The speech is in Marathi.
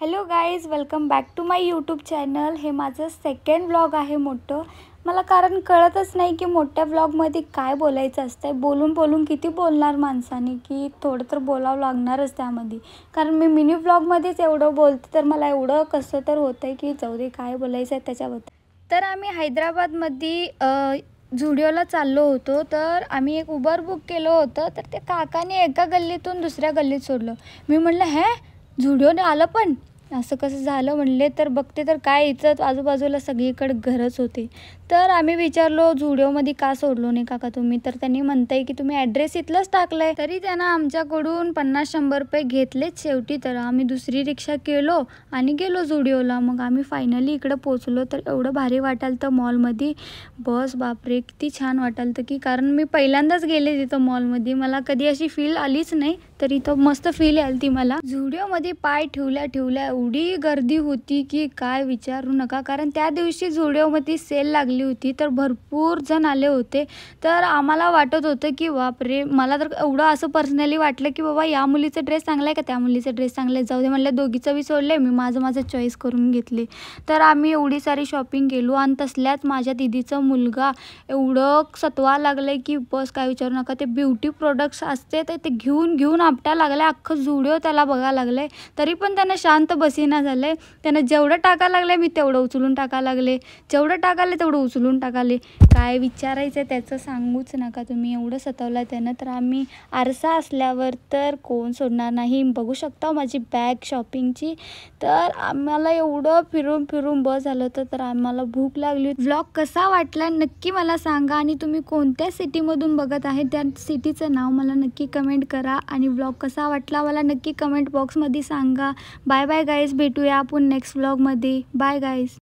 hello guys welcome back to my YouTube channel हे माझं सेकंड व्लॉग आहे मोठं मला कारण कळतच नाही की मोठ्या व्लॉगमध्ये काय बोलायचं असतं आहे बोलून बोलून किती बोलणार माणसाने की थोडं तर बोलावं लागणारच त्यामध्ये कारण मी मिनी व्लॉगमध्येच एवढं बोलते तर मला एवढं कसं तर होतं आहे की जाऊ दे काय बोलायचं आहे त्याच्याबद्दल तर आम्ही हैदराबादमध्ये झुडिओला चाललो होतो तर आम्ही एक उबर बुक केलं होतं तर ते काकाने एका गल्लीतून दुसऱ्या गल्लीत सोडलं मी म्हटलं हे झुडिओने आलं पण असं कसं झालं म्हणले तर बघते तर काय इथं आजूबाजूला सगळीकडे घरच होते तर आम्ही विचारलो झुडिओमध्ये का सोडलो नाही काका तुम्ही तर त्यांनी म्हणताय की तुम्ही ॲड्रेस इथलंच टाकलाय तरी त्यांना आमच्याकडून पन्नास शंभर रुपये घेतलेच शेवटी तर आम्ही दुसरी रिक्षा केलो आणि गेलो झुडिओला मग आम्ही फायनली इकडं पोचलो तर एवढं भारी वाटाल तर मॉलमध्ये बस बापरे किती छान वाटाल तर की कारण मी पहिल्यांदाच गेले तिथं मॉलमध्ये मला कधी अशी फील आलीच नाही तर इथं मस्त फील आली ती मला झुडिओमध्ये पाय ठेवल्या ठेवल्या एवढी गर्दी होती की काय विचारू नका कारण त्या दिवशी झुडिओमध्ये सेल लागली होती तर भरपूर जण आले होते तर आम्हाला वाटत होतं की बापरे मला तर एवढं असं पर्सनली वाटलं की बाबा या मुलीचा ड्रेस चांगला आहे का त्या मुलीचा ड्रेस चांगला आहे जाऊ दे म्हटलं दोघीचं बी सोडले मी माझं माझं चॉईस करून घेतली तर आम्ही एवढी सारी शॉपिंग केलो आणि तसल्याच माझ्या दिदीचा मुलगा एवढं सतवा लागलं आहे की बस काय विचारू नका ते ब्युटी प्रोडक्ट्स असते तर ते घेऊन घेऊन आपटा लागलं अख्खं झुडिओ त्याला बघायला लागलं आहे तरी पण त्यांना शांत पसीना झालं त्यांना त्यानं जेवढं टाका लागलं मी तेवढं उचलून टाका लागले जेवढं टाकाले तेवढं उचलून टाकाले काय विचारायचं आहे त्याचं सांगूच नका तुम्ही एवढं सतवलं त्यानं तर आम्ही आरसा असल्यावर तर कोण सोडणार नाही बघू शकता हो माझी बॅग शॉपिंगची तर आम्हाला एवढं फिरून फिरून बस झालं होतं तर आम्हाला भूक लागली ब्लॉग कसा वाटला नक्की मला सांगा आणि तुम्ही कोणत्या सिटीमधून बघत आहे त्या सिटीचं नाव मला नक्की कमेंट करा आणि ब्लॉग कसा वाटला मला नक्की कमेंट बॉक्समध्ये सांगा बाय बाय गाईज भेटूया आपण नेक्स्ट ब्लॉगमध्ये बाय गाईज